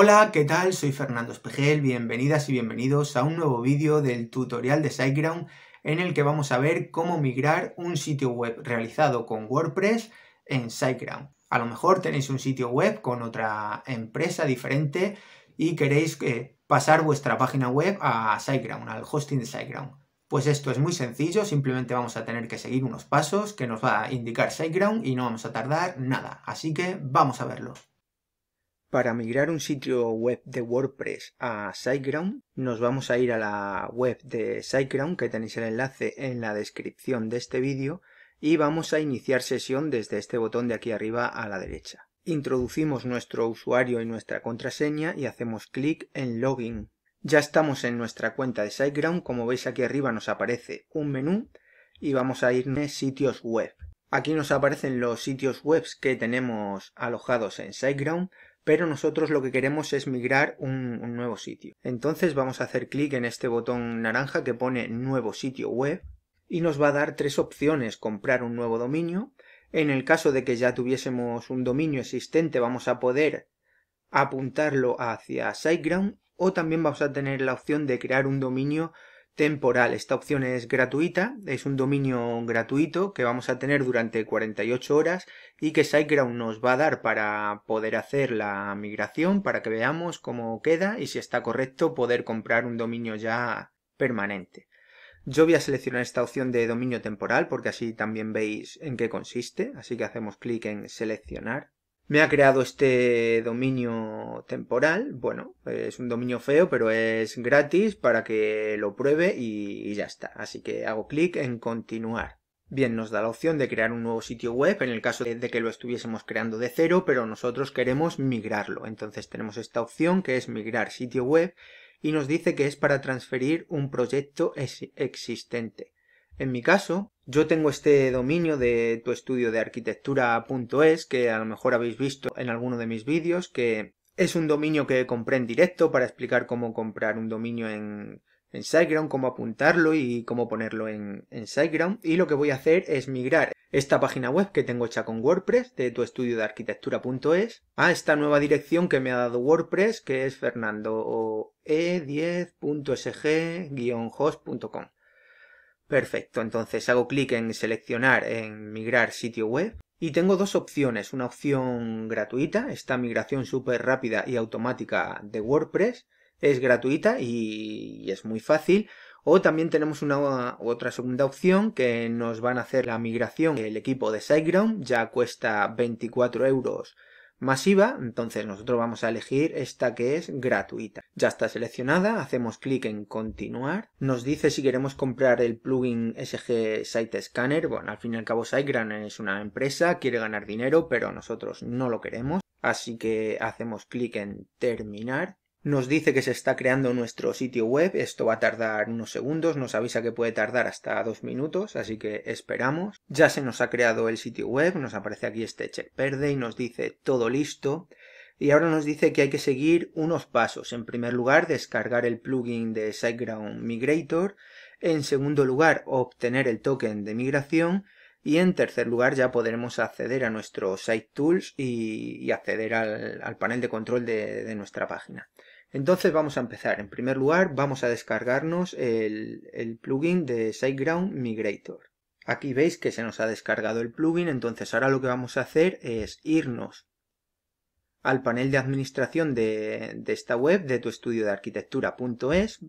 Hola, ¿qué tal? Soy Fernando Espejel, bienvenidas y bienvenidos a un nuevo vídeo del tutorial de SiteGround en el que vamos a ver cómo migrar un sitio web realizado con WordPress en SiteGround. A lo mejor tenéis un sitio web con otra empresa diferente y queréis eh, pasar vuestra página web a SiteGround, al hosting de SiteGround. Pues esto es muy sencillo, simplemente vamos a tener que seguir unos pasos que nos va a indicar SiteGround y no vamos a tardar nada, así que vamos a verlo. Para migrar un sitio web de WordPress a SiteGround, nos vamos a ir a la web de SiteGround, que tenéis el enlace en la descripción de este vídeo, y vamos a iniciar sesión desde este botón de aquí arriba a la derecha. Introducimos nuestro usuario y nuestra contraseña y hacemos clic en Login. Ya estamos en nuestra cuenta de SiteGround, como veis aquí arriba nos aparece un menú y vamos a ir a Sitios Web. Aquí nos aparecen los sitios web que tenemos alojados en SiteGround, pero nosotros lo que queremos es migrar un, un nuevo sitio. Entonces vamos a hacer clic en este botón naranja que pone nuevo sitio web y nos va a dar tres opciones, comprar un nuevo dominio, en el caso de que ya tuviésemos un dominio existente vamos a poder apuntarlo hacia SiteGround o también vamos a tener la opción de crear un dominio temporal. Esta opción es gratuita, es un dominio gratuito que vamos a tener durante 48 horas y que SiteGround nos va a dar para poder hacer la migración, para que veamos cómo queda y si está correcto poder comprar un dominio ya permanente. Yo voy a seleccionar esta opción de dominio temporal porque así también veis en qué consiste, así que hacemos clic en seleccionar me ha creado este dominio temporal. Bueno, es un dominio feo, pero es gratis para que lo pruebe y, ya está. Así que hago clic en continuar. Bien, nos da la opción de crear un nuevo sitio web en el caso de, que lo estuviésemos creando de cero, pero nosotros queremos migrarlo. Entonces tenemos esta opción que es migrar sitio web y nos dice que es para transferir un proyecto existente. En mi caso, yo tengo este dominio de tu estudio de arquitectura.es que a lo mejor habéis visto en alguno de mis vídeos que es un dominio que compré en directo para explicar cómo comprar un dominio en, en SiteGround, cómo apuntarlo y cómo ponerlo en, en SiteGround. Y lo que voy a hacer es migrar esta página web que tengo hecha con WordPress de tu estudio de arquitectura.es a esta nueva dirección que me ha dado WordPress que es fernandoe10.sg-host.com. Perfecto, entonces hago clic en seleccionar, en migrar sitio web y tengo dos opciones, una opción gratuita, esta migración súper rápida y automática de WordPress, es gratuita y es muy fácil, o también tenemos una otra segunda opción que nos van a hacer la migración el equipo de SiteGround, ya cuesta 24 euros masiva, entonces nosotros vamos a elegir esta que es gratuita. Ya está seleccionada, hacemos clic en continuar, nos dice si queremos comprar el plugin SG Site Scanner, bueno, al fin y al cabo SiteGround es una empresa, quiere ganar dinero, pero nosotros no lo queremos, así que hacemos clic en terminar nos dice que se está creando nuestro sitio web, esto va a tardar unos segundos, nos avisa que puede tardar hasta dos minutos, así que esperamos. Ya se nos ha creado el sitio web, nos aparece aquí este check verde y nos dice todo listo. Y ahora nos dice que hay que seguir unos pasos. En primer lugar, descargar el plugin de SiteGround Migrator. En segundo lugar, obtener el token de migración y en tercer lugar ya podremos acceder a nuestro Site Tools y, acceder al, panel de control de, nuestra página. Entonces vamos a empezar. En primer lugar vamos a descargarnos el, plugin de SiteGround Migrator. Aquí veis que se nos ha descargado el plugin, entonces ahora lo que vamos a hacer es irnos al panel de administración de, de esta web, de tu estudio de arquitectura.es,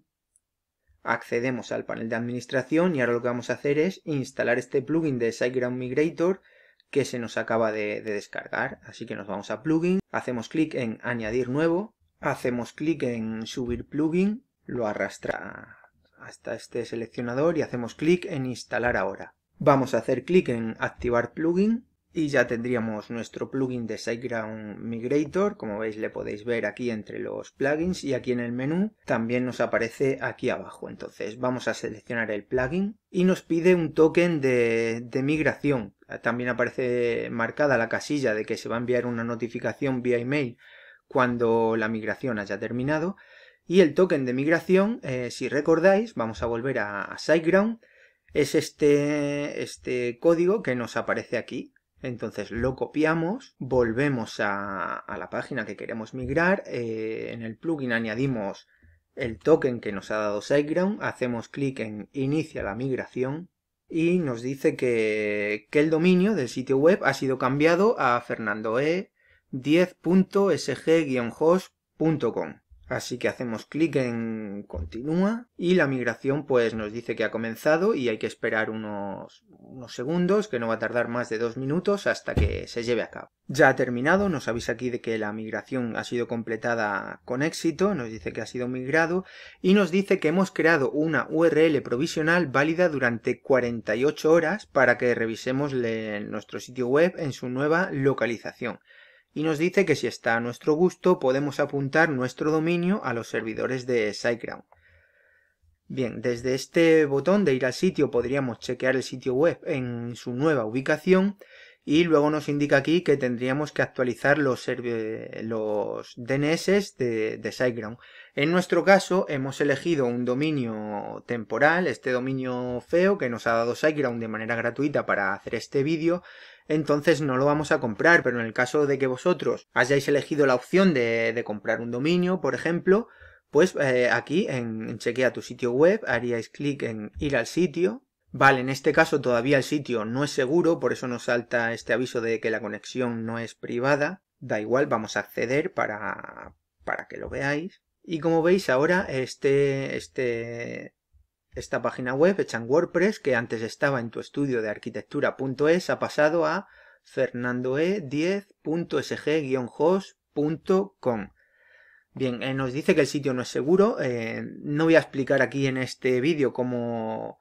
accedemos al panel de administración y ahora lo que vamos a hacer es instalar este plugin de SiteGround Migrator que se nos acaba de, descargar. Así que nos vamos a plugin, hacemos clic en añadir nuevo, hacemos clic en subir plugin, lo arrastra hasta este seleccionador y hacemos clic en instalar ahora. Vamos a hacer clic en activar plugin y ya tendríamos nuestro plugin de SiteGround Migrator, como veis le podéis ver aquí entre los plugins y aquí en el menú también nos aparece aquí abajo, entonces vamos a seleccionar el plugin y nos pide un token de, migración, también aparece marcada la casilla de que se va a enviar una notificación vía email cuando la migración haya terminado y el token de migración, eh, si recordáis, vamos a volver a, SiteGround, es este, este código que nos aparece aquí, entonces lo copiamos, volvemos a, la página que queremos migrar, eh, en el plugin añadimos el token que nos ha dado SiteGround, hacemos clic en Inicia la migración y nos dice que, que el dominio del sitio web ha sido cambiado a fernandoe10.sg-host.com. Así que hacemos clic en continúa y la migración pues nos dice que ha comenzado y hay que esperar unos, unos, segundos, que no va a tardar más de dos minutos hasta que se lleve a cabo. Ya ha terminado, nos avisa aquí de que la migración ha sido completada con éxito, nos dice que ha sido migrado y nos dice que hemos creado una URL provisional válida durante 48 horas para que revisemos nuestro sitio web en su nueva localización y nos dice que si está a nuestro gusto podemos apuntar nuestro dominio a los servidores de SiteGround. Bien, desde este botón de ir al sitio podríamos chequear el sitio web en su nueva ubicación y luego nos indica aquí que tendríamos que actualizar los, DNS de, de SiteGround. En nuestro caso hemos elegido un dominio temporal, este dominio feo que nos ha dado SiteGround de manera gratuita para hacer este vídeo entonces no lo vamos a comprar, pero en el caso de que vosotros hayáis elegido la opción de, comprar un dominio, por ejemplo, pues eh, aquí en, en, chequea tu sitio web, haríais clic en ir al sitio. Vale, en este caso todavía el sitio no es seguro, por eso nos salta este aviso de que la conexión no es privada. Da igual, vamos a acceder para, para que lo veáis. Y como veis ahora este, este esta página web Echan WordPress que antes estaba en tu estudio de arquitectura.es ha pasado a fernandoe10.sg-host.com. Bien, eh, nos dice que el sitio no es seguro. Eh, no voy a explicar aquí en este vídeo cómo,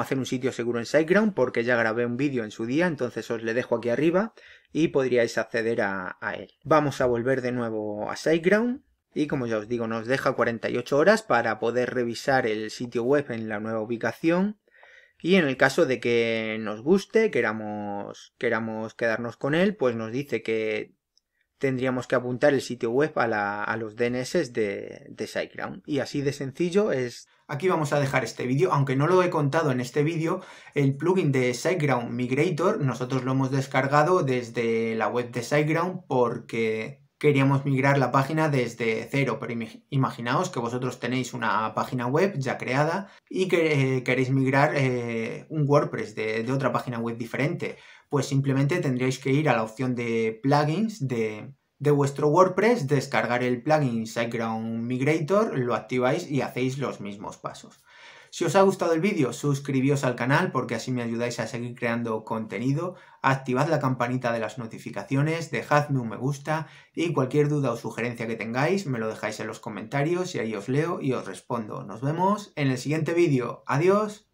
hacer un sitio seguro en SiteGround porque ya grabé un vídeo en su día, entonces os le dejo aquí arriba y podríais acceder a, a él. Vamos a volver de nuevo a SiteGround y como ya os digo, nos deja 48 horas para poder revisar el sitio web en la nueva ubicación. Y en el caso de que nos guste, queramos, queramos quedarnos con él, pues nos dice que tendríamos que apuntar el sitio web a, los DNS de, de SiteGround. Y así de sencillo es... Aquí vamos a dejar este vídeo, aunque no lo he contado en este vídeo, el plugin de SiteGround Migrator nosotros lo hemos descargado desde la web de SiteGround porque queríamos migrar la página desde cero, pero imaginaos que vosotros tenéis una página web ya creada y que eh, queréis migrar eh, un WordPress de, otra página web diferente. Pues simplemente tendríais que ir a la opción de plugins de, de vuestro WordPress, descargar el plugin SiteGround Migrator, lo activáis y hacéis los mismos pasos. Si os ha gustado el vídeo, suscribíos al canal porque así me ayudáis a seguir creando contenido, activad la campanita de las notificaciones, dejadme un me gusta y cualquier duda o sugerencia que tengáis me lo dejáis en los comentarios y ahí os leo y os respondo. Nos vemos en el siguiente vídeo. Adiós.